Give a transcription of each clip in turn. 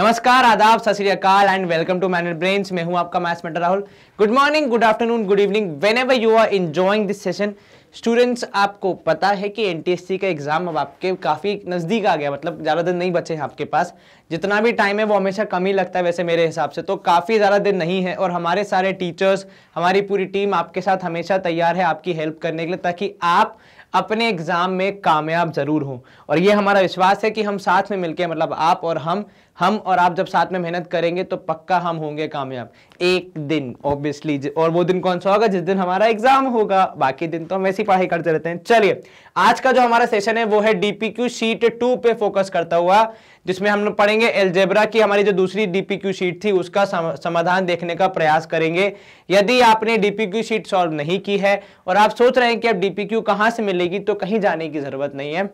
नमस्कार आदाब सत and welcome to manner brains मैं हूं आपका maths mentor Rahul good morning good afternoon good evening whenever you are enjoying this session students आपको पता है कि एन का एग्ज़ाम अब आपके काफ़ी नज़दीक आ गया मतलब ज़्यादा दिन नहीं बचे हैं आपके पास जितना भी टाइम है वो हमेशा कम ही लगता है वैसे मेरे हिसाब से तो काफ़ी ज़्यादा दिन नहीं है और हमारे सारे टीचर्स हमारी पूरी टीम आपके साथ हमेशा तैयार है आपकी हेल्प करने के लिए ताकि आप अपने एग्जाम में कामयाब जरूर हों और ये हमारा विश्वास है कि हम साथ में मिलकर मतलब आप और हम हम और आप जब साथ में मेहनत करेंगे तो पक्का हम होंगे कामयाब एक दिन ऑब्वियसली और वो दिन कौन सा होगा जिस दिन हमारा एग्जाम होगा बाकी दिन तो हम ऐसी पढ़ाई करते रहते हैं चलिए आज का जो हमारा सेशन है वो है डीपीक्यू शीट टू पे फोकस करता हुआ जिसमें हम लोग पढ़ेंगे एल्जेब्रा की हमारी जो दूसरी डीपीक्यू शीट थी उसका समाधान देखने का प्रयास करेंगे यदि आपने डीपीक्यू शीट सॉल्व नहीं की है और आप सोच रहे हैं कि अब डीपीक्यू कहां से मिलेगी तो कहीं जाने की जरूरत नहीं है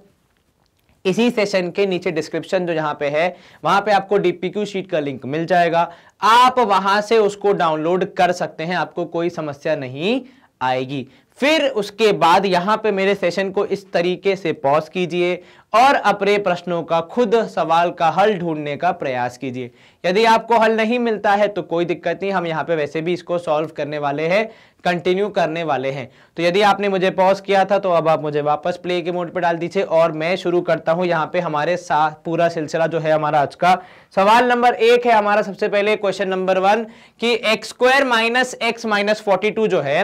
इसी सेशन के नीचे डिस्क्रिप्शन जो यहाँ पे है वहां पे आपको डीपीक्यू शीट का लिंक मिल जाएगा आप वहां से उसको डाउनलोड कर सकते हैं आपको कोई समस्या नहीं आएगी फिर उसके बाद यहाँ पे मेरे सेशन को इस तरीके से पॉज कीजिए और अपने प्रश्नों का खुद सवाल का हल ढूंढने का प्रयास कीजिए यदि आपको हल नहीं मिलता है तो कोई दिक्कत नहीं हम यहाँ पे वैसे भी इसको सॉल्व करने वाले हैं कंटिन्यू करने वाले हैं तो यदि आपने मुझे पॉज किया था तो अब आप मुझे वापस प्ले के मोड पर डाल दीजिए और मैं शुरू करता हूं यहाँ पे हमारे साथ पूरा सिलसिला जो है हमारा आज का सवाल नंबर एक है हमारा सबसे पहले क्वेश्चन नंबर वन कि x square minus x minus forty two जो है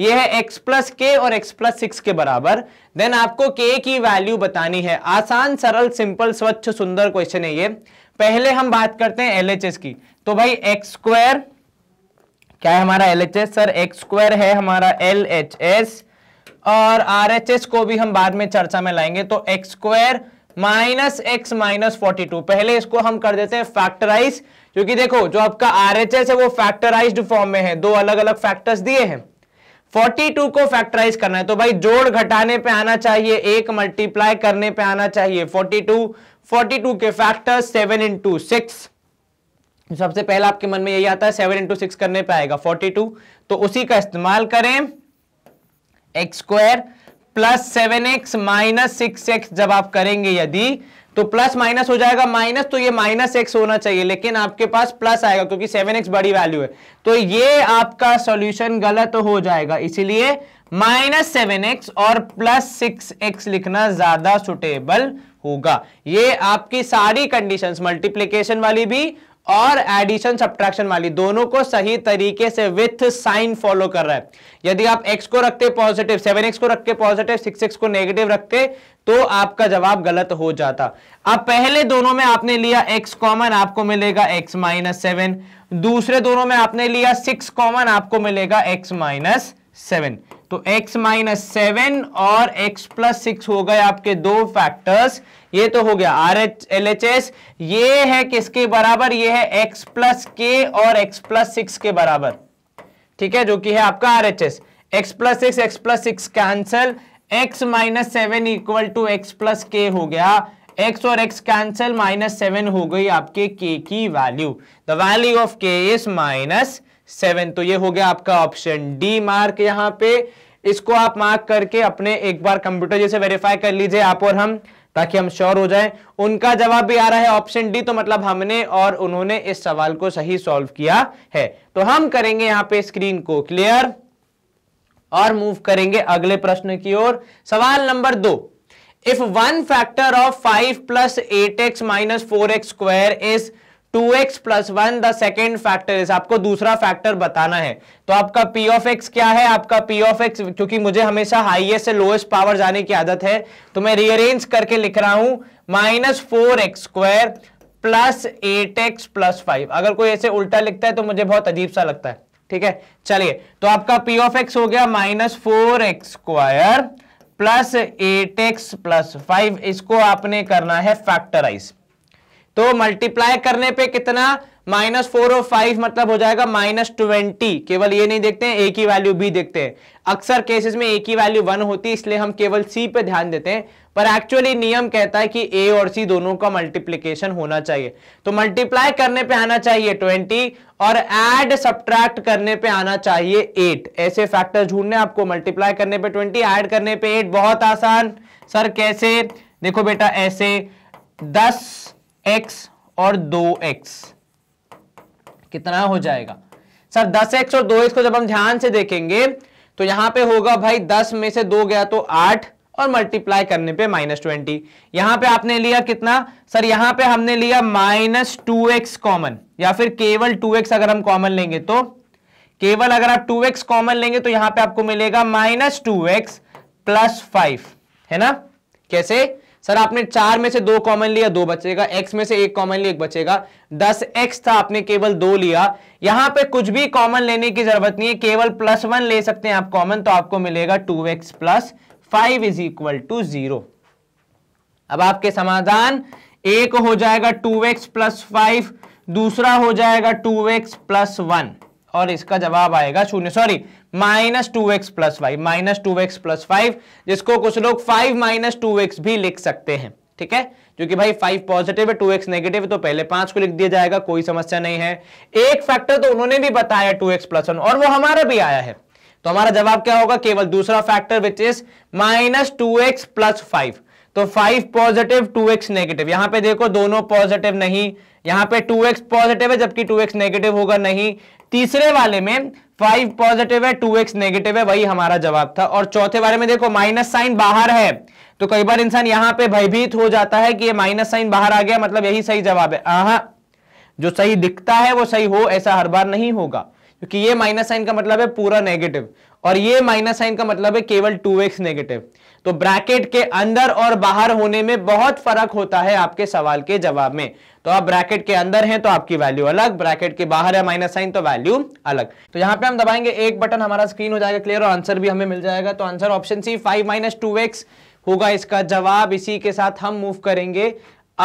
यह है एक्स प्लस के और एक्स प्लस सिक्स के बराबर देन आपको के की वैल्यू बतानी है आसान सरल सिंपल स्वच्छ सुंदर क्वेश्चन है ये पहले हम बात करते हैं एल की तो भाई एक्स स्क्वायर क्या है हमारा L H S sir x square है हमारा एल एच एस और आर एच एस को भी हम बाद में चर्चा में लाएंगे तो x square minus x minus forty two पहले इसको हम कर देते हैं फैक्टराइज क्योंकि देखो जो आपका आर एच एस है वो फैक्टराइज्ड फॉर्म में है दो अलग अलग फैक्टर्स दिए हैं 42 को फैक्टराइज करना है तो भाई जोड़ घटाने पे आना चाहिए एक मल्टीप्लाई करने पे आना चाहिए 42 42 के फैक्टर्स 7 इंटू सिक्स सबसे पहला आपके मन में यही आता है सेवन इंटू सिक्स करने पे आएगा फोर्टी टू तो उसी का इस्तेमाल करें x square plus seven x minus six x जब आप करेंगे यदि तो प्लस माइनस हो जाएगा माइनस तो ये माइनस एक्स होना चाहिए लेकिन आपके पास प्लस आएगा क्योंकि सेवन एक्स बड़ी वैल्यू है तो ये आपका सॉल्यूशन गलत हो जाएगा इसीलिए माइनस सेवन एक्स और प्लस सिक्स एक्स लिखना ज्यादा सुटेबल होगा ये आपकी सारी कंडीशंस मल्टीप्लीकेशन वाली भी और एडिशन सब्ट्रैक्शन वाली दोनों को सही तरीके से विथ साइन फॉलो कर रहा है यदि आप x को रखते पॉजिटिव एक्स को रखते पॉजिटिव सिक्स एक्स को नेगेटिव रखते तो आपका जवाब गलत हो जाता अब पहले दोनों में आपने लिया x कॉमन आपको मिलेगा x माइनस सेवन दूसरे दोनों में आपने लिया सिक्स कॉमन आपको मिलेगा x माइनस सेवन तो x माइनस सेवन और x प्लस सिक्स हो गए आपके दो फैक्टर्स ये तो हो गया R H L H S ये है किसके बराबर ये है एक्स प्लस के और एक्स प्लस सिक्स के बराबर ठीक है जो कि है आपका R H S x plus six x plus six cancel x minus seven equal to x plus k हो गया एक्स और एक्स कैंसल माइनस सेवन हो गई आपके के की value the value of k is minus seven तो ये हो गया आपका ऑप्शन डी मार्क यहां पे इसको आप मार्क करके अपने एक बार कंप्यूटर जैसे वेरीफाई कर लीजिए आप और हम ताकि हम श्योर हो जाएं उनका जवाब भी आ रहा है ऑप्शन डी तो मतलब हमने और उन्होंने इस सवाल को सही सॉल्व किया है तो हम करेंगे यहां पे स्क्रीन को क्लियर और मूव करेंगे अगले प्रश्न की ओर सवाल नंबर दो if one factor of five plus eight x minus four x square is two x plus one the second factor is आपको दूसरा फैक्टर बताना है तो आपका पी ऑफ एक्स क्या है आपका पी ऑफ एक्स क्योंकि मुझे हमेशा हाइएस्ट से लोएस्ट पावर जाने की आदत है तो मैं रीअरेंज करके लिख रहा हूं minus four x square plus eight x plus five अगर कोई ऐसे उल्टा लिखता है तो मुझे बहुत अजीब सा लगता है ठीक है चलिए तो आपका पी ऑफ एक्स हो गया minus four x square plus eight x plus five इसको आपने करना है फैक्टराइज तो मल्टीप्लाई करने पे कितना माइनस फोर और फाइव मतलब हो जाएगा माइनस ट्वेंटी केवल ये नहीं देखते हैं ए की वैल्यू बी देखते हैं अक्सर केसेस में ए की वैल्यू वन होती है इसलिए हम केवल सी पे ध्यान देते हैं पर एक्चुअली नियम कहता है कि ए और सी दोनों का मल्टीप्लीकेशन होना चाहिए तो मल्टीप्लाई करने पे आना चाहिए ट्वेंटी और एड सब्ट्रैक्ट करने पे आना चाहिए एट ऐसे फैक्टर ढूंढने आपको मल्टीप्लाई करने पे ट्वेंटी एड करने पे एट बहुत आसान सर कैसे देखो बेटा ऐसे दस एक्स और दो एक्स कितना हो जाएगा सर दस एक्स और दो एक्स को जब हम ध्यान से देखेंगे तो यहां पे होगा भाई दस में से दो गया तो आठ और मल्टीप्लाई करने पे माइनस ट्वेंटी यहां पे आपने लिया कितना सर यहां पे हमने लिया माइनस टू एक्स कॉमन या फिर केवल टू एक्स अगर हम कॉमन लेंगे तो केवल अगर आप टू एक्स कॉमन लेंगे तो यहां पे आपको मिलेगा minus two x plus five है ना कैसे सर आपने चार में से दो कॉमन लिया दो बचेगा एक्स में से एक कॉमन लिया एक बचेगा दस एक्स था आपने केवल दो लिया यहां पे कुछ भी कॉमन लेने की जरूरत नहीं है केवल प्लस वन ले सकते हैं आप कॉमन तो आपको मिलेगा two x plus five is equal to zero अब आपके समाधान एक हो जाएगा टू एक्स प्लस फाइव दूसरा हो जाएगा टू एक्स प्लस वन और इसका जवाब आएगा शून्य sorry minus two x plus five minus two x plus five जिसको कुछ लोग फाइव माइनस टू एक्स भी लिख सकते हैं ठीक है क्योंकि भाई फाइव पॉजिटिव है टू एक्स नेगेटिव तो पहले पांच को लिख दिया जाएगा कोई समस्या नहीं है एक फैक्टर तो उन्होंने भी बताया टू एक्स प्लस वन और वो हमारा भी आया है तो हमारा जवाब क्या होगा केवल दूसरा factor which is minus two x plus five तो five positive two x negative यहां पे देखो दोनों पॉजिटिव नहीं यहां पे टू एक्स पॉजिटिव है जबकि टू एक्स नेगेटिव होगा नहीं तीसरे वाले में फाइव पॉजिटिव है टू एक्स नेगेटिव है वही हमारा जवाब था और चौथे वाले में देखो माइनस साइन बाहर है तो कई बार इंसान यहां पे भयभीत हो जाता है कि ये माइनस साइन बाहर आ गया मतलब यही सही जवाब है आहा जो सही दिखता है वो सही हो ऐसा हर बार नहीं होगा क्योंकि ये माइनस साइन का मतलब है पूरा नेगेटिव और ये माइनस साइन का मतलब है केवल टू एक्स नेगेटिव तो ब्रैकेट के अंदर और बाहर होने में बहुत फर्क होता है आपके सवाल के जवाब में तो आप ब्रैकेट के अंदर हैं तो आपकी वैल्यू अलग ब्रैकेट के बाहर है माइनस साइन तो वैल्यू अलग तो यहां पे हम दबाएंगे एक बटन हमारा स्क्रीन हो जाएगा क्लियर और आंसर भी हमें मिल जाएगा तो answer option C five minus two x होगा इसका जवाब इसी के साथ हम मूव करेंगे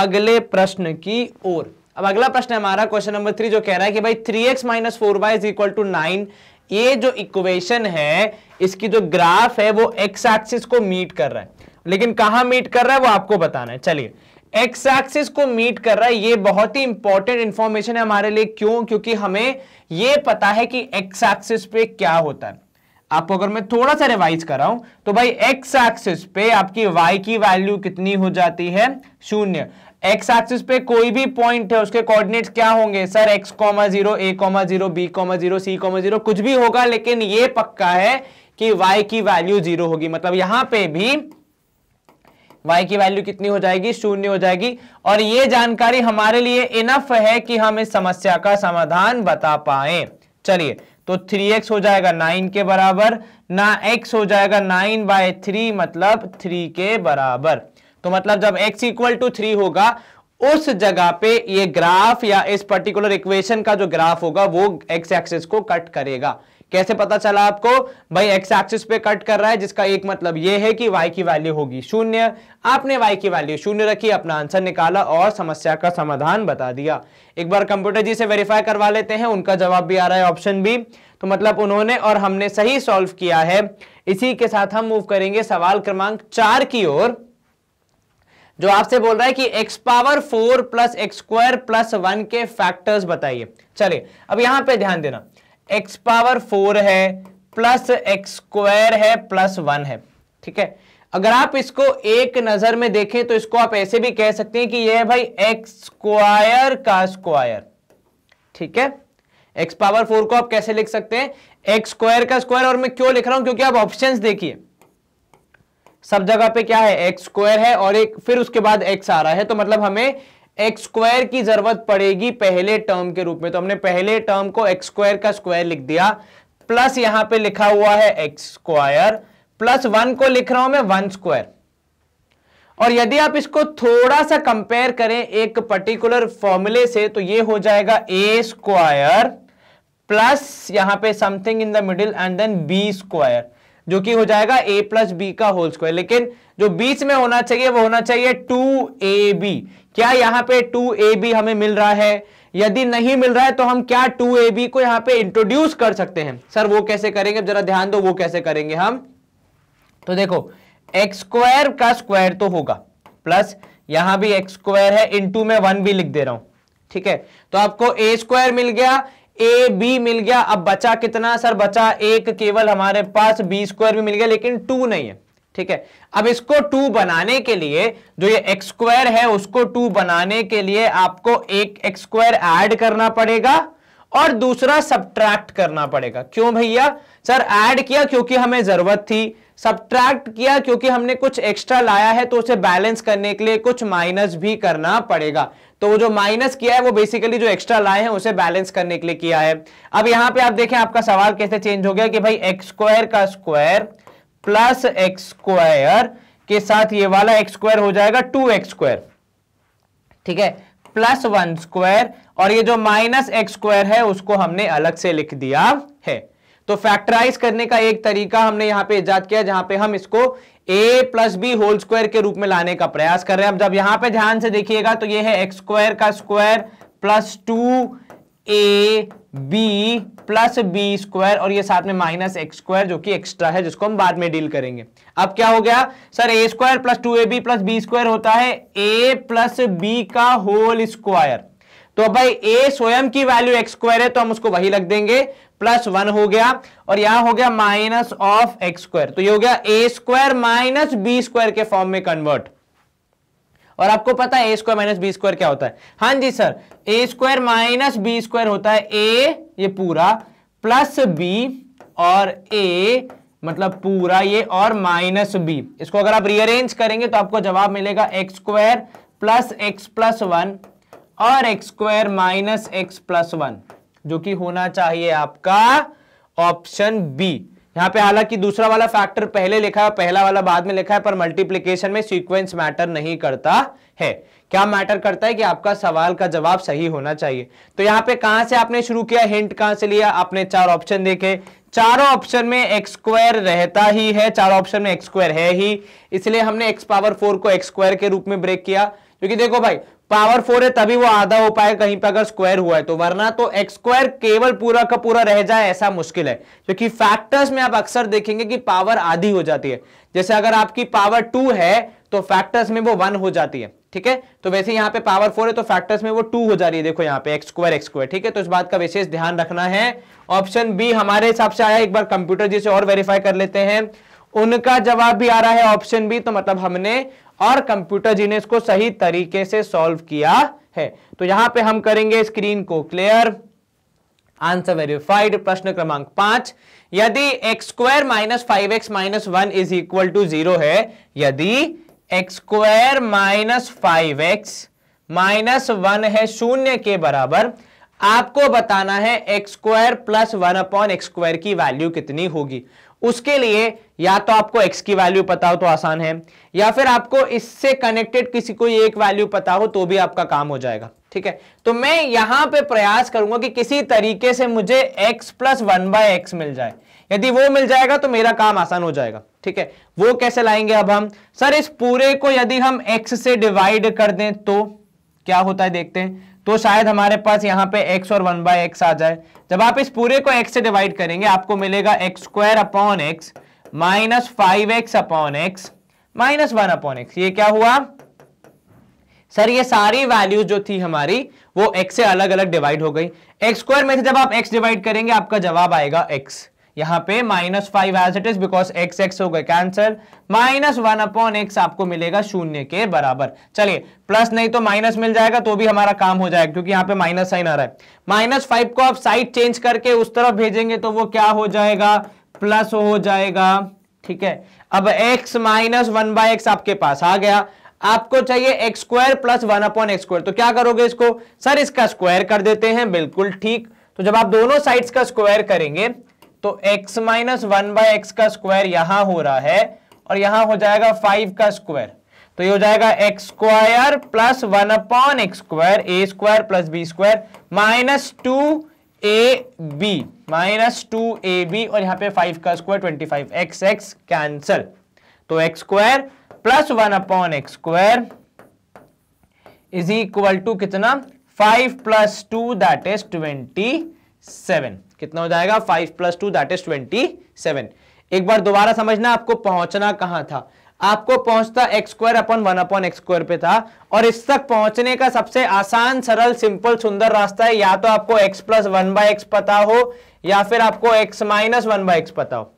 अगले प्रश्न की ओर अब अगला प्रश्न हमारा क्वेश्चन नंबर थ्री जो कह रहा है कि भाई three x minus four y is equal to nine ये जो इक्वेशन है इसकी जो ग्राफ है वो एक्स एक्सिस को मीट कर रहा है लेकिन कहां मीट कर रहा है वो आपको बताना है चलिए एक्स एक्सिस को मीट कर रहा है ये बहुत ही इंपॉर्टेंट इंफॉर्मेशन है हमारे लिए क्यों क्योंकि हमें ये पता है कि एक्स एक्सिस पे क्या होता है आपको अगर मैं थोड़ा सा रिवाइज कर रहा हूं तो भाई एक्स एक्सिस पे आपकी वाई की वैल्यू कितनी हो जाती है शून्य एक्स एक्सिस पे कोई भी पॉइंट है उसके कोऑर्डिनेट्स क्या होंगे sir x comma zero A comma zero B comma zero C comma zero कुछ भी होगा लेकिन ये पक्का है कि वाई की वैल्यू जीरो होगी मतलब यहां पे भी y की वैल्यू कितनी हो जाएगी शून्य हो जाएगी और ये जानकारी हमारे लिए इनफ है कि हम इस समस्या का समाधान बता पाए चलिए तो 3x हो जाएगा 9 के बराबर ना x हो जाएगा 9 बाय थ्री मतलब 3 के बराबर तो मतलब जब x इक्वल टू थ्री होगा उस जगह पे ये ग्राफ या इस पर्टिकुलर इक्वेशन का जो ग्राफ होगा वो x एक्सिस को कट करेगा कैसे पता चला आपको भाई एक्स एक्सिस पे कट कर रहा है जिसका एक मतलब ये है कि y की वैल्यू होगी शून्य आपने y की वैल्यू शून्य रखी अपना आंसर निकाला और समस्या का समाधान बता दिया एक बार कंप्यूटर जी से वेरीफाई करवा लेते हैं उनका जवाब भी आ रहा है ऑप्शन बी तो मतलब उन्होंने और हमने सही सॉल्व किया है इसी के साथ हम मूव करेंगे सवाल क्रमांक चार की ओर जो आपसे बोल रहा है कि x power four plus x square plus one के फैक्टर्स बताइए चलिए अब यहां पे ध्यान देना x पावर फोर है प्लस एक्स स्क्वायर है प्लस वन है ठीक है अगर आप इसको एक नजर में देखें तो इसको आप ऐसे भी कह सकते हैं कि यह है भाई एक्स स्क्वायर का स्क्वायर ठीक है एक्स पावर फोर को आप कैसे लिख सकते हैं एक्स स्क्वायर का स्क्वायर और मैं क्यों लिख रहा हूं क्योंकि आप ऑप्शंस देखिए सब जगह पे क्या है एक्स स्क्वायर है और एक फिर उसके बाद एक्स आ रहा है तो मतलब हमें एक्स स्क्वायर की जरूरत पड़ेगी पहले टर्म के रूप में तो हमने पहले टर्म को एक्स स्क्वायर का स्क्वायर लिख दिया प्लस यहां पे लिखा हुआ है एक्स स्क्वायर प्लस वन को लिख रहा हूं मैं वन स्क्वायर और यदि आप इसको थोड़ा सा कंपेयर करें एक पर्टिकुलर फॉर्मूले से तो ये हो जाएगा ए स्क्वायर प्लस यहां पे something in the middle and then B square जो कि हो जाएगा a प्लस बी का होल स्क्वायर लेकिन जो बीच में होना चाहिए वो होना चाहिए टू ए बी क्या यहाँ पे टू ए बी हमें मिल रहा है यदि नहीं मिल रहा है तो हम क्या टू ए बी को यहाँ पे इंट्रोड्यूस कर सकते हैं सर वो कैसे करेंगे जरा ध्यान दो वो कैसे करेंगे हम तो देखो एक्स स्क्वायर का स्क्वायर तो होगा प्लस यहां भी एक्स स्क्वायर है इंटू में वन भी लिख दे रहा हूं ठीक है तो आपको ए स्क्वायर मिल गया ए बी मिल गया अब बचा कितना सर बचा एक केवल हमारे पास बी स्क्वायर भी मिल गया लेकिन टू नहीं है ठीक है अब इसको टू बनाने के लिए जो ये एक्स स्क्वायर है उसको टू बनाने के लिए आपको एक एक्स स्क्वायर एड करना पड़ेगा और दूसरा सब्ट्रैक्ट करना पड़ेगा क्यों भैया सर ऐड किया क्योंकि हमें जरूरत थी सब्ट्रैक्ट किया क्योंकि हमने कुछ एक्स्ट्रा लाया है तो उसे बैलेंस करने के लिए कुछ माइनस भी करना पड़ेगा तो वो जो माइनस किया है वो बेसिकली जो एक्स्ट्रा लाए हैं उसे बैलेंस करने के लिए किया है अब यहां पे आप देखें आपका सवाल कैसे चेंज हो गया कि भाई एक्स स्क्वायर का स्क्वायर प्लस एक्स स्क्वायर के साथ ये वाला एक्स स्क्वायर हो जाएगा टू एक्स स्क्वायर ठीक है प्लस वन स्क्वायर और ये जो माइनस एक्स स्क्वायर है उसको हमने अलग से लिख दिया है तो फैक्टराइज करने का एक तरीका हमने यहां पे ईजाद किया जहां पे हम इसको ए प्लस बी होल स्क्वायर के रूप में लाने का प्रयास कर रहे हैं अब जब यहां पे ध्यान से देखिएगा तो ये है एक्स स्क्वायर का square plus two A B plus B square और ये साथ में माइनस एक्स स्क्वायर जो कि एक्स्ट्रा है जिसको हम बाद में डील करेंगे अब क्या हो गया sir A square plus two A B plus B square होता है ए प्लस बी का होल स्क्वायर तो अब भाई ए स्वयं की वैल्यू एक्स स्क्वायर है तो हम उसको वही रख देंगे प्लस वन हो गया और यहां हो गया माइनस ऑफ एक्स स्क्वायर तो ये हो गया ए स्क्वायर माइनस बी स्क्वायर के फॉर्म में कन्वर्ट और आपको पता है A square minus B square क्या होता है हां जी सर ए स्क्वायर माइनस बी स्क्वायर होता है ए ये पूरा प्लस बी और ए मतलब पूरा ये और माइनस बी इसको अगर आप रिअरेंज करेंगे तो आपको जवाब मिलेगा x square plus x plus one और x square minus x plus one जो कि होना चाहिए आपका ऑप्शन बी यहाँ पे हालांकि दूसरा वाला फैक्टर पहले लिखा है पहला वाला बाद में लिखा है पर मल्टीप्लीकेशन में सीक्वेंस मैटर नहीं करता है क्या मैटर करता है कि आपका सवाल का जवाब सही होना चाहिए तो यहाँ पे कहां से आपने शुरू किया हिंट कहां से लिया आपने चार ऑप्शन देखे चारों ऑप्शन में एक्स स्क्वायर रहता ही है चारों ऑप्शन में एक्स स्क्वायर है ही इसलिए हमने एक्स पावर फोर को एक्स स्क्वायर के रूप में ब्रेक किया क्योंकि देखो भाई पावर फोर है तभी वो आधा हो पाएगा कहीं पे अगर स्क्वायर हुआ है तो वरना तो एक्स स्क्वायर केवल पूरा का पूरा रह जाए ऐसा मुश्किल है क्योंकि फैक्टर्स में आप अक्सर देखेंगे कि पावर आधी हो जाती है जैसे अगर आपकी पावर टू है तो फैक्टर्स में वो वन हो जाती है ठीक है तो वैसे यहाँ पे पावर फोर है तो फैक्टर्स में वो टू हो जा रही है देखो यहाँ पे एक्स स्क्वायर एक्स स्क्वायर ठीक है तो इस बात का विशेष ध्यान रखना है ऑप्शन बी हमारे हिसाब से आया एक बार कंप्यूटर जी से और वेरीफाई कर लेते हैं उनका जवाब भी आ रहा है ऑप्शन बी तो मतलब हमने और कंप्यूटर जी ने इसको सही तरीके से सॉल्व किया है तो यहां पे हम करेंगे स्क्रीन को क्लियर आंसर वेरीफाइड प्रश्न क्रमांक पांच यदि x square minus five x minus one is equal to zero है यदि x square minus five x minus one है शून्य के बराबर आपको बताना है x square plus one upon x square की वैल्यू कितनी होगी उसके लिए या तो आपको x की वैल्यू पता हो तो आसान है या फिर आपको इससे कनेक्टेड किसी को एक वैल्यू पता हो तो भी आपका काम हो जाएगा ठीक है तो मैं यहां पे प्रयास करूंगा कि किसी तरीके से मुझे x plus one by x मिल जाए यदि वो मिल जाएगा तो मेरा काम आसान हो जाएगा ठीक है वो कैसे लाएंगे अब हम सर इस पूरे को यदि हम एक्स से डिवाइड कर दें तो क्या होता है देखते हैं तो शायद हमारे पास यहाँ पे x और 1 बाय एक्स आ जाए जब आप इस पूरे को x से डिवाइड करेंगे आपको मिलेगा x square upon x minus five x upon x minus one upon x ये क्या हुआ सर ये सारी वैल्यूज जो थी हमारी वो x से अलग अलग डिवाइड हो गई एक्स स्क्वायर में से जब आप x डिवाइड करेंगे आपका जवाब आएगा एक्स यहां पे minus five as it is because x x हो गए cancer minus one upon x आपको मिलेगा शून्य के बराबर चलिए प्लस नहीं तो माइनस मिल जाएगा तो भी हमारा काम हो जाएगा क्योंकि यहां पे माइनस साइन आ रहा है माइनस फाइव को आप साइड चेंज करके उस तरफ भेजेंगे तो वो क्या हो जाएगा प्लस हो जाएगा ठीक है अब x minus one by x आपके पास आ गया आपको चाहिए x square plus one upon x square तो क्या करोगे इसको सर इसका स्क्वायर कर देते हैं बिल्कुल ठीक तो जब आप दोनों साइड्स का स्क्वायर करेंगे तो x minus one by x का स्क्वायर यहां हो रहा है और यहां हो जाएगा फाइव का स्क्वायर तो ये हो जाएगा x square plus one upon x square A square plus B square minus two A B minus two A B और यहां पे फाइव का square twenty five x x cancel तो x square plus one upon x square is equal to कितना five plus two that is twenty seven कितना हो जाएगा five plus two that is twenty seven एक बार दोबारा समझना आपको पहुंचना कहां था आपको पहुंचता x square upon one upon x square पे था और इस तक पहुंचने का सबसे आसान सरल सिंपल सुंदर रास्ता है या तो आपको x plus one by x पता हो या फिर आपको x minus one by x पता हो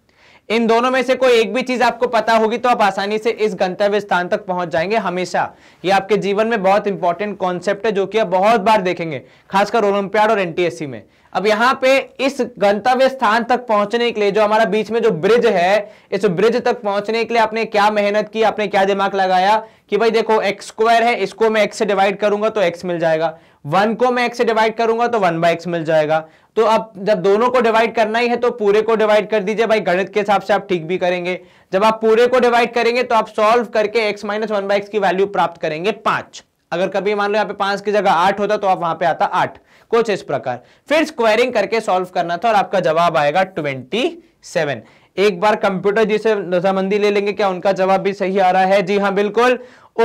इन दोनों में से कोई एक भी चीज आपको पता होगी तो आप आसानी से इस गंतव्य स्थान तक पहुंच जाएंगे हमेशा ये आपके जीवन में बहुत इंपॉर्टेंट कॉन्सेप्ट है जो कि आप बहुत बार देखेंगे खासकर ओलंपियाड और एनटीएससी में अब यहां पे इस गंतव्य स्थान तक पहुंचने के लिए जो हमारा बीच में जो ब्रिज है इस ब्रिज तक पहुंचने के लिए आपने क्या मेहनत की आपने क्या दिमाग लगाया कि भाई देखो एक्स स्क्वायर है इसको मैं एक्स से डिवाइड करूंगा तो एक्स मिल जाएगा वन को मैं एक्स से डिवाइड करूंगा तो वन बाय एक्स मिल जाएगा तो अब जब दोनों को डिवाइड करना ही है तो पूरे को डिवाइड कर दीजिए भाई गणित के हिसाब से आप ठीक भी करेंगे जब आप पूरे को डिवाइड करेंगे तो आप सॉल्व करके x minus one by x की वैल्यू प्राप्त करेंगे पांच अगर कभी मान लो यहाँ पे पांच की जगह आठ होता तो आप वहां पे आता आठ कुछ इस प्रकार फिर स्क्वायरिंग करके सॉल्व करना था और आपका जवाब आएगा ट्वेंटी सेवन एक बार कंप्यूटर जी से रजामंदी ले लेंगे क्या उनका जवाब भी सही आ रहा है जी हाँ बिल्कुल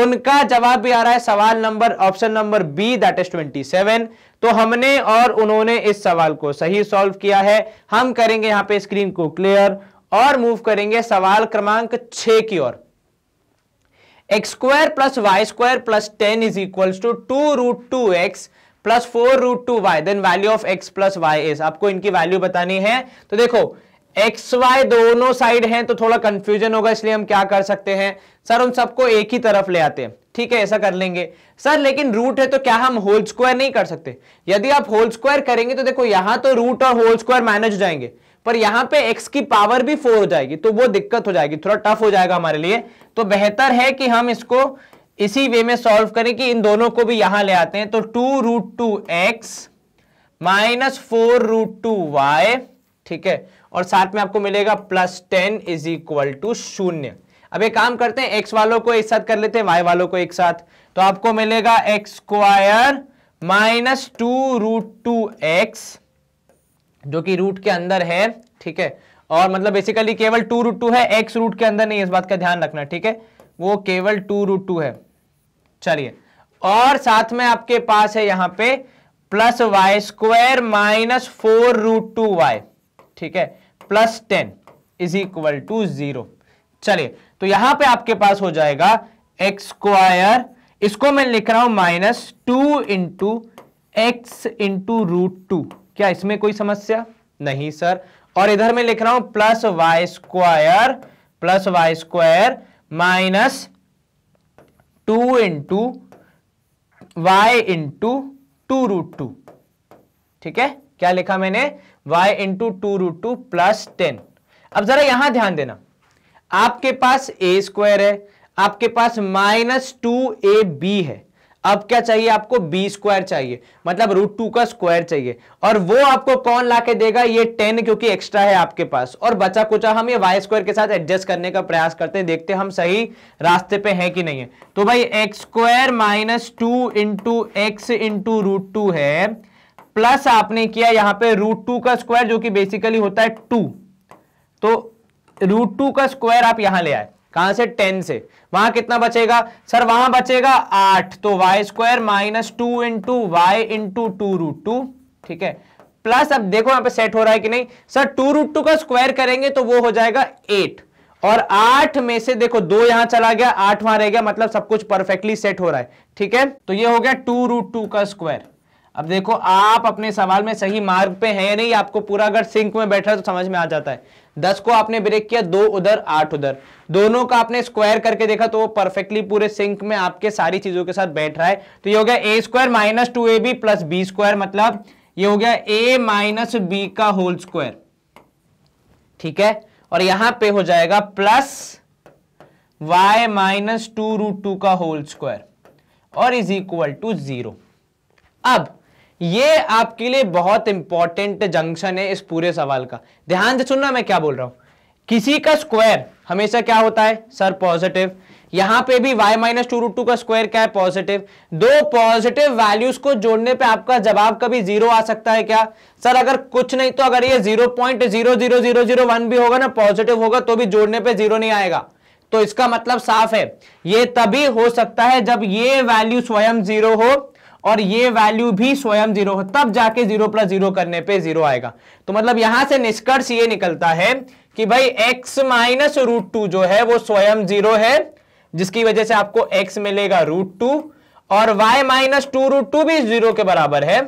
उनका जवाब भी आ रहा है सवाल number option number B that is 27 तो हमने और उन्होंने इस सवाल को सही सॉल्व किया है हम करेंगे यहां पर स्क्रीन को क्लियर और मूव करेंगे सवाल क्रमांक छह की ओर x square plus y square plus ten is equal to two root two x plus four root two y then value of x plus y is आपको इनकी वैल्यू बतानी है तो देखो एक्स वाई दोनों साइड हैं तो थोड़ा कंफ्यूजन होगा इसलिए हम क्या कर सकते हैं सर उन सबको एक ही तरफ ले आते हैं ठीक है ऐसा कर लेंगे सर लेकिन रूट है तो क्या हम होल स्क्वायर नहीं कर सकते यदि आप होल स्क्वायर करेंगे तो देखो यहां तो रूट और होल स्क्वायर माइनस जाएंगे पर यहां पे x की पावर भी फोर हो जाएगी तो वो दिक्कत हो जाएगी थोड़ा टफ हो जाएगा हमारे लिए तो बेहतर है कि हम इसको इसी वे में सॉल्व करें कि इन दोनों को भी यहां ले आते हैं तो two root two x minus four root two y ठीक है और साथ में आपको मिलेगा plus ten is equal to शून्य अब एक काम करते हैं एक्स वालों को एक साथ कर लेते हैं वाई वालों को एक साथ तो आपको मिलेगा x square minus two root two x जो कि रूट के अंदर है ठीक है और मतलब बेसिकली केवल टू रूट टू है एक्स रूट के अंदर नहीं इस बात का ध्यान रखना ठीक है वो केवल टू रूट टू है चलिए और साथ में आपके पास है यहां पे plus y square minus four root two y ठीक है plus ten is equal to zero चलिए तो यहां पे आपके पास हो जाएगा एक्स स्क्वायर इसको मैं लिख रहा हूं minus two into x into root two क्या इसमें कोई समस्या नहीं सर और इधर मैं लिख रहा हूं plus y square plus y square minus two into y into two root two ठीक है क्या लिखा मैंने y into two root two plus ten अब जरा यहां ध्यान देना आपके पास ए स्क्वायर है आपके पास माइनस टू ए बी है अब क्या चाहिए आपको बी स्क्वायर चाहिए मतलब रूट टू का स्क्वायर चाहिए और वो आपको कौन ला के देगा ये टेन क्योंकि एक्स्ट्रा है आपके पास और बचा कुचा हम ये वाई स्क्वायर के साथ एडजस्ट करने का प्रयास करते हैं देखते हम सही रास्ते पे हैं कि नहीं है तो भाई x square minus two into x into root two है प्लस आपने किया यहां पर रूट टू का स्क्वायर जो कि बेसिकली होता है टू तो रूट टू का स्क्वायर आप यहां ले आए कहां से टेन से वहां कितना बचेगा सर वहां बचेगा आठ तो y square minus two into y into two root two ठीक है प्लस अब देखो यहां पे सेट हो रहा है कि नहीं सर टू रूट टू का स्क्वायर करेंगे तो वो हो जाएगा एट और आठ में से देखो दो यहां चला गया आठ वहां रह गया मतलब सब कुछ परफेक्टली सेट हो रहा है ठीक है तो ये हो गया टू रूट टू का स्क्वायर अब देखो आप अपने सवाल में सही मार्ग पे हैं या नहीं आपको पूरा अगर सिंक में बैठा तो समझ में आ जाता है दस को आपने ब्रेक किया दो उधर आठ उधर दोनों का आपने स्क्वायर करके देखा तो वो परफेक्टली पूरे सिंक में आपके सारी चीजों के साथ बैठ रहा है तो ये हो गया ए square minus two A B plus B square मतलब ये हो गया ए माइनस बी का होल स्क्वायर ठीक है और यहां पे हो जाएगा plus y minus two root two का होल स्क्वायर और इज इक्वल टू जीरो अब ये आपके लिए बहुत इंपॉर्टेंट जंक्शन है इस पूरे सवाल का ध्यान से सुनना मैं क्या बोल रहा हूं किसी का स्क्वायर हमेशा क्या होता है सर पॉजिटिव यहां पे भी y minus two root two का स्क्वायर क्या है पॉजिटिव दो पॉजिटिव वैल्यूज को जोड़ने पे आपका जवाब कभी जीरो आ सकता है क्या सर अगर कुछ नहीं तो अगर ये zero point zero zero zero zero one भी होगा ना पॉजिटिव होगा तो भी जोड़ने पे जीरो नहीं आएगा तो इसका मतलब साफ है ये तभी हो सकता है जब ये वैल्यू स्वयं जीरो हो और ये वैल्यू भी स्वयं जीरो हो तब जाके जीरो प्लस जीरो करने पे जीरो आएगा तो मतलब यहां से निष्कर्ष ये निकलता है कि भाई x माइनस रूट टू जो है वो स्वयं जीरो है जिसकी वजह से आपको x मिलेगा रूट टू और y minus two root two भी जीरो के बराबर है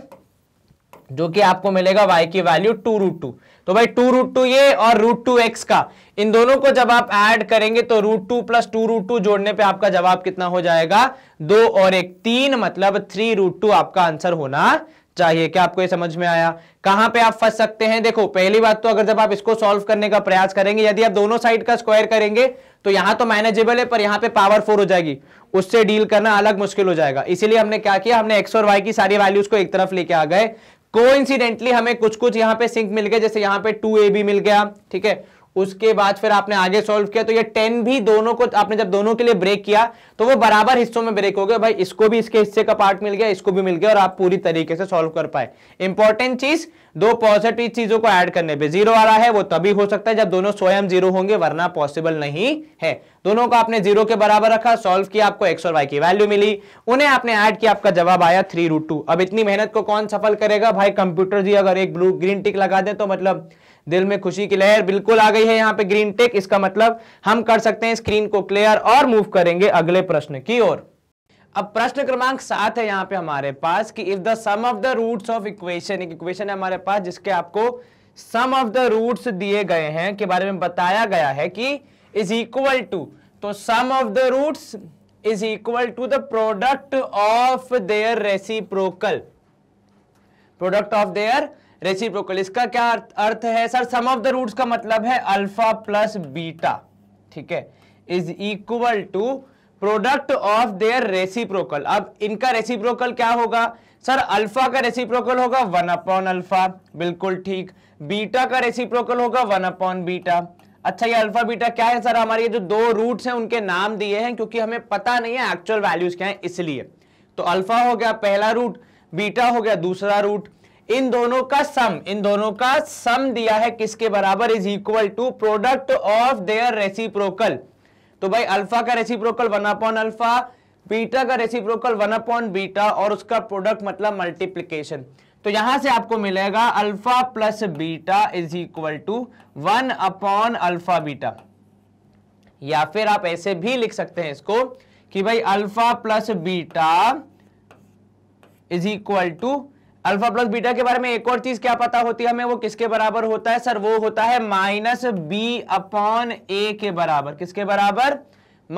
जो कि आपको मिलेगा y की वैल्यू टू रूट टू तो भाई टू रूट टू ये और रूट टू एक्स का इन दोनों को जब आप ऐड करेंगे तो root two plus two root two जोड़ने पे आपका जवाब कितना हो जाएगा दो और एक तीन मतलब थ्री रूट टू आपका आंसर होना चाहिए क्या आपको ये समझ में आया कहां पे आप फंस सकते हैं देखो पहली बात तो अगर जब आप इसको सॉल्व करने का प्रयास करेंगे यदि आप दोनों साइड का स्क्वायर करेंगे तो यहां तो मैनेजेबल है पर यहां पे पावर फोर हो जाएगी उससे डील करना अलग मुश्किल हो जाएगा इसीलिए हमने क्या किया हमने एक्स और वाई की सारी वैल्यूज को एक तरफ लेके आ गए को हमें कुछ कुछ यहां पे सिंक मिल गया जैसे यहां पे टू ए बी मिल गया ठीक है उसके बाद फिर आपने आगे सॉल्व किया तो ये टेन भी दोनों को आपने जब दोनों के लिए ब्रेक किया तो वो बराबर हिस्सों में ब्रेक हो गया भाई इसको भी इसके हिस्से का पार्ट मिल गया इसको भी मिल गया और आप पूरी तरीके से सॉल्व कर पाए इंपॉर्टेंट चीज दो पॉजिटिव चीजों को ऐड करने पे जीरो आ रहा है वो तभी हो सकता है जब दोनों स्वयं जीरो होंगे वरना पॉसिबल नहीं है दोनों को आपने जीरो के बराबर रखा सॉल्व किया आपको एक्स और वाई की वैल्यू मिली उन्हें आपने ऐड किया आपका जवाब आया थ्री रूट टू अब इतनी मेहनत को कौन सफल करेगा भाई कंप्यूटर जी अगर एक ब्लू ग्रीन टिक लगा दे तो मतलब दिल में खुशी की लहर बिल्कुल आ गई है यहाँ पे ग्रीन टेक इसका मतलब हम कर सकते हैं स्क्रीन को क्लियर और मूव करेंगे अगले प्रश्न की ओर अब प्रश्न क्रमांक सात है यहाँ पे हमारे पास कि if the sum of the roots of equation एक इक्वेशन है हमारे पास जिसके आपको सम ऑफ द रूट्स दिए गए हैं के बारे में बताया गया है कि इज इक्वल टू तो sum of the roots is equal to the product of their reciprocal product of their reciprocal इसका क्या अर्थ है sir sum of the roots का मतलब है अल्फा प्लस बीटा ठीक है is equal to product of their reciprocal अब इनका रेसिप्रोकल क्या होगा सर अल्फा का रेसिप्रोकल होगा वन अपॉन अल्फा बिल्कुल ठीक बीटा का रेसिप्रोकल होगा वन अपॉन बीटा अच्छा ये अल्फा बीटा क्या है सर हमारे ये जो दो रूट्स हैं उनके नाम दिए हैं क्योंकि हमें पता नहीं है एक्चुअल वैल्यूज क्या है इसलिए तो अल्फा हो गया पहला रूट बीटा हो गया दूसरा रूट इन दोनों का सम इन दोनों का सम दिया है किसके बराबर is equal to product of their reciprocal तो भाई अल्फा का reciprocal one upon alpha beta का रेसिप्रोकल वन अपॉन बीटा और उसका प्रोडक्ट मतलब मल्टीप्लीकेशन तो यहां से आपको मिलेगा alpha plus beta is equal to one upon alpha beta या फिर आप ऐसे भी लिख सकते हैं इसको कि भाई alpha plus beta is equal to alpha plus beta के बारे में एक और चीज क्या पता होती है हमें वो किसके बराबर होता है सर वो होता है माइनस बी अपॉन ए के बराबर किसके बराबर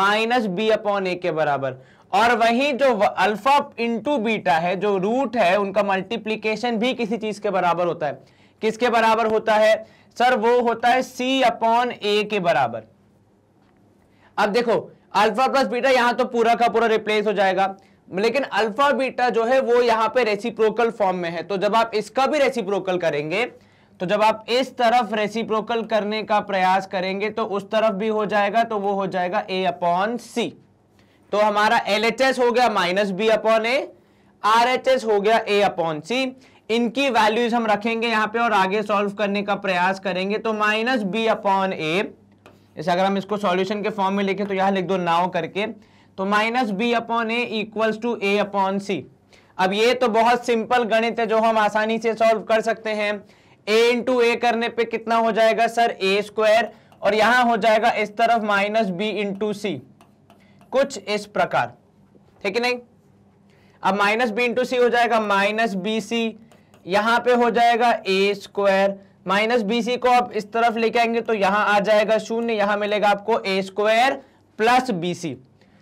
माइनस बी अपॉन ए के बराबर और वही जो अल्फा इंटू बीटा है जो रूट है उनका मल्टीप्लीकेशन भी किसी चीज के बराबर होता है किसके बराबर होता है सर वो होता है सी अपॉन ए के बराबर अब देखो अल्फा प्लस बीटा यहां तो पूरा का पूरा रिप्लेस हो जाएगा लेकिन अल्फा बीटा जो है वो यहां पे रेसिप्रोकल फॉर्म में है तो जब आप इसका भी रेसिप्रोकल करेंगे तो जब आप इस तरफ रेसिप्रोकल करने का प्रयास करेंगे तो उस तरफ भी हो जाएगा तो वो हो जाएगा ए अपॉन सी तो हमारा एल हो गया minus b upon a R हो गया ए अपॉन सी इनकी वैल्यूज हम रखेंगे यहाँ पे और आगे सॉल्व करने का प्रयास करेंगे तो माइनस बी अपॉन ए अगर हम इसको सॉल्यूशन के फॉर्म में लिखे तो यहां लिख दो नाव करके तो minus b upon a equals to a upon c अब ये तो बहुत सिंपल गणित है जो हम आसानी से सॉल्व कर सकते हैं ए इंटू ए करने पे कितना हो जाएगा सर ए स्क्वायर और यहां हो जाएगा इस तरफ माइनस बी इंटू सी कुछ इस प्रकार ठीक है नहीं अब माइनस बी इंटू सी हो जाएगा माइनस बी सी यहां पे हो जाएगा a square minus b c को आप इस तरफ लेके आएंगे तो यहां आ जाएगा शून्य यहां मिलेगा आपको a square plus b c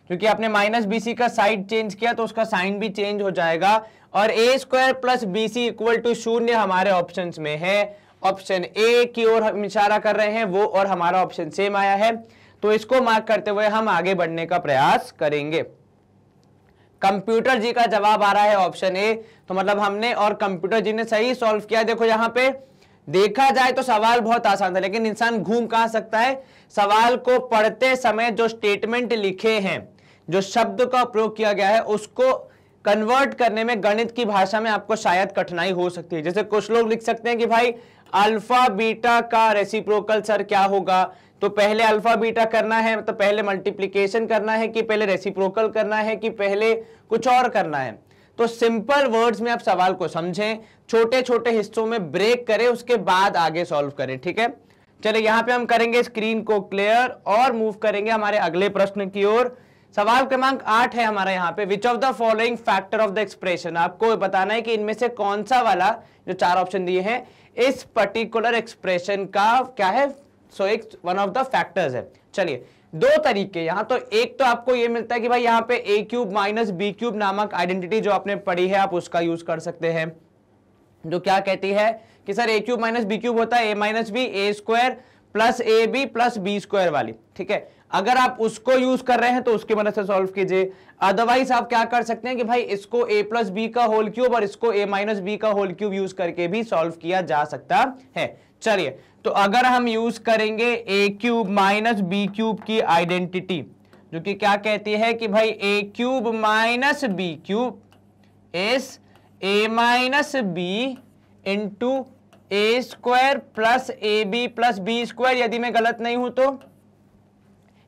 क्योंकि आपने माइनस बी का साइड चेंज किया तो उसका साइन भी चेंज हो जाएगा और a square plus b c equal to शून्य हमारे ऑप्शन में है ऑप्शन ए की ओर हम इशारा कर रहे हैं वो और हमारा ऑप्शन सेम आया है तो इसको मार्क करते हुए हम आगे बढ़ने का प्रयास करेंगे कंप्यूटर जी का जवाब आ रहा है ऑप्शन ए तो मतलब हमने और कंप्यूटर जी ने सही सॉल्व किया देखो यहां पे देखा जाए तो सवाल बहुत आसान था लेकिन इंसान घूम कहा सकता है सवाल को पढ़ते समय जो स्टेटमेंट लिखे हैं जो शब्द का प्रयोग किया गया है उसको कन्वर्ट करने में गणित की भाषा में आपको शायद कठिनाई हो सकती है जैसे कुछ लोग लिख सकते हैं कि भाई अल्फा बीटा का रेसिप्रोकल सर क्या होगा तो पहले अल्फा बीटा करना है मतलब तो पहले मल्टीप्लीकेशन करना है कि पहले रेसिप्रोकल करना है कि पहले कुछ और करना है तो सिंपल वर्ड्स में आप सवाल को समझें छोटे छोटे हिस्सों में ब्रेक करें उसके बाद आगे सॉल्व करें ठीक है चलिए यहां पे हम करेंगे स्क्रीन को क्लियर और मूव करेंगे हमारे अगले प्रश्न की ओर सवाल क्रमांक आठ है हमारा यहाँ पे which of the following factor of the expression आपको बताना है कि इनमें से कौन सा वाला जो चार ऑप्शन दिए हैं इस पर्टिकुलर एक्सप्रेशन का क्या है सो एक वन ऑफ द फैक्टर्स है चलिए दो तरीके यहां तो एक तो आपको ये मिलता है कि भाई यहाँ पे a cube minus b cube नामक आइडेंटिटी जो आपने पढ़ी है आप उसका यूज कर सकते हैं जो क्या कहती है कि sir a cube minus b cube होता है a minus b a square plus a B plus B square वाली ठीक है अगर आप उसको यूज कर रहे हैं तो उसकी मदद से सॉल्व कीजिए अदरवाइज आप क्या कर सकते हैं कि भाई इसको ए प्लस बी का होल क्यूब और इसको ए माइनस बी का होल क्यूब यूज करके भी सॉल्व किया जा सकता है चलिए तो अगर हम यूज करेंगे a cube minus b cube की आइडेंटिटी जो कि क्या कहती है कि भाई a cube minus b cube as a minus b into a square plus a B plus B square यदि मैं गलत नहीं हूं तो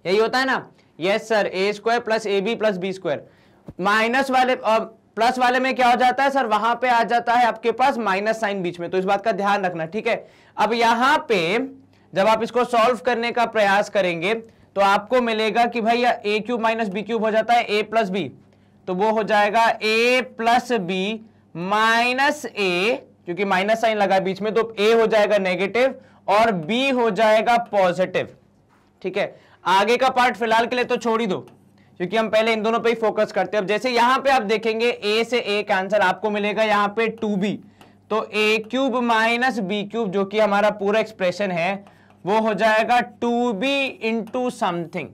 यही होता है ना yes sir A square plus a B plus B square minus वाले और प्लस वाले में क्या हो जाता है सर वहां पे आ जाता है आपके पास माइनस साइन बीच में तो इस बात का ध्यान रखना ठीक है अब यहां पे जब आप इसको सॉल्व करने का प्रयास करेंगे तो आपको मिलेगा कि भाई a cube minus b cube हो जाता है ए प्लस बी तो वो हो जाएगा a plus b minus a क्योंकि माइनस साइन लगा बीच में तो ए हो जाएगा नेगेटिव और बी हो जाएगा पॉजिटिव ठीक है आगे का पार्ट फिलहाल के लिए तो छोड़ ही दो क्योंकि हम पहले इन दोनों पे ही फोकस करते हैं अब जैसे यहां पे आप देखेंगे ए से ए का आंसर आपको मिलेगा यहां पे टू बी तो a cube minus b cube जो कि हमारा पूरा एक्सप्रेशन है वो हो जाएगा टू बी इंटू समथिंग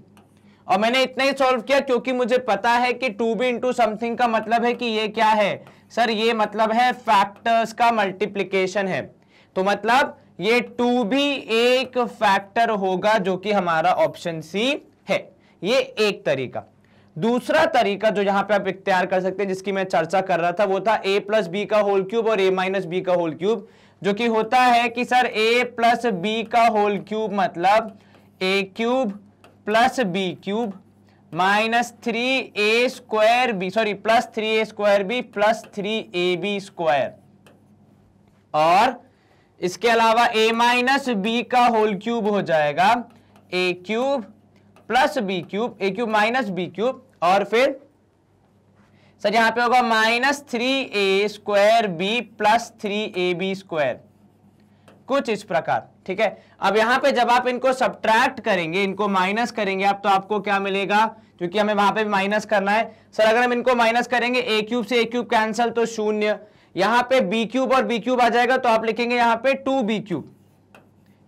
और मैंने इतना ही सॉल्व किया क्योंकि मुझे पता है कि टू बी इंटू समथिंग का मतलब है कि ये क्या है सर ये मतलब है फैक्टर्स का मल्टीप्लीकेशन है तो मतलब ये टू भी एक फैक्टर होगा जो कि हमारा ऑप्शन सी है ये एक तरीका दूसरा तरीका जो यहां पे आप इख्तियार कर सकते हैं जिसकी मैं चर्चा कर रहा था वो था ए प्लस बी का होल क्यूब और ए माइनस बी का होल क्यूब जो कि होता है कि सर ए प्लस बी का होल क्यूब मतलब a cube plus b cube minus three a square b sorry plus three a square b plus three a b square और इसके अलावा ए माइनस बी का होल क्यूब हो जाएगा a cube plus b cube a cube minus b cube और फिर sir यहां पे होगा minus three a square b plus three a b square कुछ इस प्रकार ठीक है अब यहां पे जब आप इनको सब्ट्रैक्ट करेंगे इनको माइनस करेंगे आप तो आपको क्या मिलेगा क्योंकि हमें वहां पे माइनस करना है सर अगर हम इनको माइनस करेंगे ए क्यूब से ए क्यूब कैंसल तो शून्य यहां पे बी क्यूब और बी क्यूब आ जाएगा तो आप लिखेंगे यहां पे टू बी क्यूब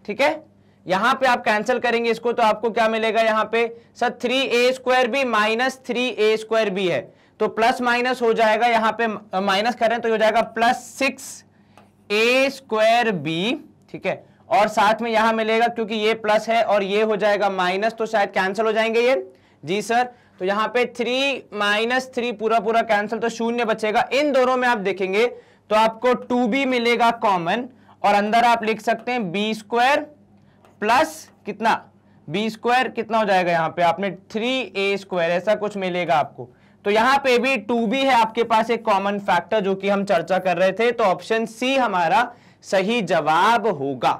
ठीक है यहां पे आप कैंसिल करेंगे इसको तो आपको क्या मिलेगा यहां पे sir three a square b minus three a square b है तो प्लस माइनस हो जाएगा यहां पे माइनस करें तो हो जाएगा plus six a square b ठीक है और साथ में यहां मिलेगा क्योंकि ये प्लस है और ये हो जाएगा माइनस तो शायद कैंसिल हो जाएंगे ये जी सर तो यहां पे थ्री माइनस थ्री पूरा पूरा कैंसिल तो शून्य बचेगा इन दोनों में आप देखेंगे तो आपको टू बी मिलेगा कॉमन और अंदर आप लिख सकते हैं बी स्क्वायर प्लस कितना बी स्क्वायर कितना हो जाएगा यहां पे आपने थ्री ए स्क्वायर ऐसा कुछ मिलेगा आपको तो यहां पे भी टू बी है आपके पास एक कॉमन फैक्टर जो कि हम चर्चा कर रहे थे तो ऑप्शन सी हमारा सही जवाब होगा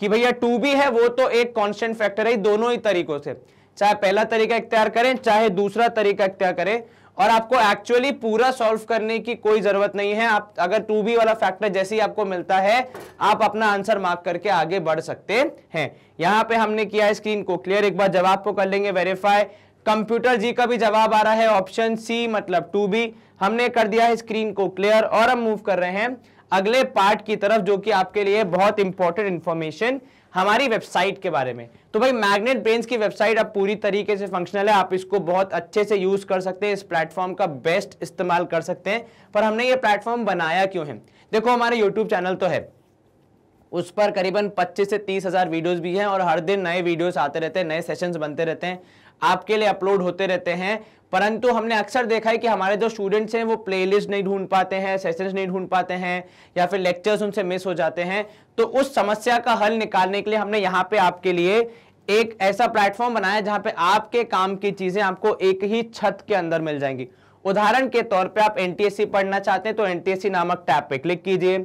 कि भैया टू बी है वो तो एक कॉन्स्टेंट फैक्टर है दोनों ही तरीकों से चाहे पहला तरीका इख्तियार करें चाहे दूसरा तरीका इख्तियार करें और आपको एक्चुअली पूरा सॉल्व करने की कोई जरूरत नहीं है आप अगर टू बी वाला फैक्टर जैसे ही आपको मिलता है आप अपना आंसर मार्क करके आगे बढ़ सकते हैं यहाँ पे हमने किया है स्क्रीन को क्लियर एक बार जवाब को कर लेंगे वेरीफाई कंप्यूटर जी का भी जवाब आ रहा है ऑप्शन सी मतलब टू बी हमने कर दिया है स्क्रीन को क्लियर और हम मूव कर रहे हैं अगले पार्ट की तरफ जो कि आपके लिए बहुत इंपॉर्टेंट इंफॉर्मेशन हमारी वेबसाइट के बारे में तो भाई मैग्नेट ब्रेन्स की वेबसाइट अब पूरी तरीके से फंक्शनल है आप इसको बहुत अच्छे से यूज़ कर सकते हैं इस प्लेटफॉर्म का बेस्ट इस्तेमाल कर सकते हैं पर हमने ये प्लेटफॉर्म बनाया क्यों है देखो हमारा यूट्यूब चैनल तो है उस पर करीबन 25 से तीस हज़ार वीडियोज़ भी हैं और हर दिन नए वीडियोस आते रहते हैं नए सेशंस बनते रहते हैं आपके लिए अपलोड होते रहते हैं परंतु हमने अक्सर देखा है कि हमारे जो स्टूडेंट्स हैं वो प्लेलिस्ट नहीं ढूंढ पाते हैं सेशंस नहीं ढूंढ पाते हैं या फिर लेक्चर्स उनसे मिस हो जाते हैं तो उस समस्या का हल निकालने के लिए हमने यहाँ पे आपके लिए एक ऐसा प्लेटफॉर्म बनाया जहाँ पे आपके काम की चीज़ें आपको एक ही छत के अंदर मिल जाएंगी उदाहरण के तौर पे आप एनटीएससी पढ़ना चाहते हैं तो एनटीएससी नामक टैब पे क्लिक कीजिए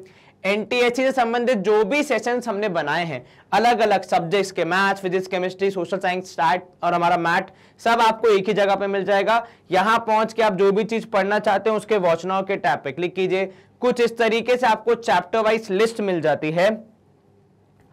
एनटीएससी से संबंधित जो भी सेशन हमने बनाए हैं अलग अलग सब्जेक्ट्स के maths physics chemistry social science start और हमारा मैथ सब आपको एक ही जगह पे मिल जाएगा यहाँ पहुंच के आप जो भी चीज पढ़ना चाहते हैं उसके वॉचनाओं के टैप पे क्लिक कीजिए कुछ इस तरीके से आपको चैप्टर वाइज लिस्ट मिल जाती है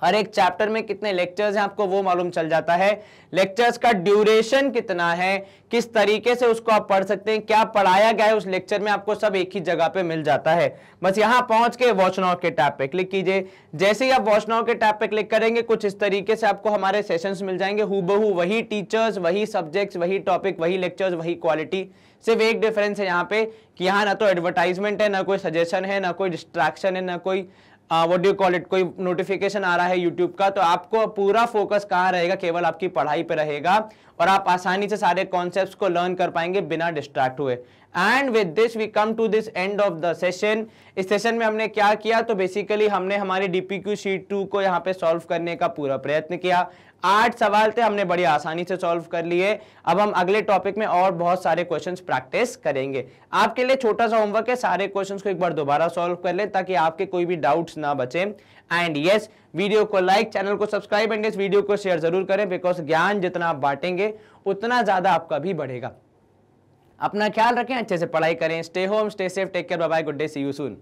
हर एक चैप्टर में कितने लेक्चर्स हैं आपको वो मालूम चल जाता है लेक्चर्स का ड्यूरेशन कितना है किस तरीके से उसको आप पढ़ सकते हैं क्या पढ़ाया गया है उस लेक्चर में आपको सब एक ही जगह पे मिल जाता है बस यहाँ पहुंच के वॉचनाओ के टैप पे क्लिक कीजिए जैसे ही आप वॉच के टैप पे क्लिक करेंगे कुछ इस तरीके से आपको हमारे सेशन मिल जाएंगे हु वही टीचर्स वही सब्जेक्ट वही टॉपिक वही लेक्चर्स वही क्वालिटी सिर्फ एक डिफरेंस है यहाँ पे कि यहाँ ना तो एडवर्टाइजमेंट है ना कोई सजेशन है ना कोई डिस्ट्रैक्शन है ना कोई वॉट डू कॉल इट कोई नोटिफिकेशन आ रहा है यूट्यूब का तो आपको पूरा फोकस कहाँ रहेगा केवल आपकी पढ़ाई पर रहेगा और आप आसानी से सारे कॉन्सेप्ट को लर्न कर पाएंगे बिना डिस्ट्रैक्ट हुए and with this we come to this end of the session इस सेशन में हमने क्या किया तो बेसिकली हमने हमारी डीपीक्यू शीट टू को यहाँ पे सॉल्व करने का पूरा प्रयत्न किया आठ सवाल थे हमने बड़ी आसानी से सॉल्व कर लिए अब हम अगले टॉपिक में और बहुत सारे क्वेश्चंस प्रैक्टिस करेंगे आपके लिए छोटा सा होमवर्क है सारे क्वेश्चन को एक बार दोबारा सॉल्व कर लें ताकि आपके कोई भी डाउट्स ना बचे एंड यस yes, वीडियो को लाइक चैनल को सब्सक्राइब एंड इस वीडियो को शेयर जरूर करें बिकॉज ज्ञान जितना आप बांटेंगे उतना ज़्यादा आपका भी बढ़ेगा अपना ख्याल रखें अच्छे से पढ़ाई करें stay home stay safe take care bye good day see you soon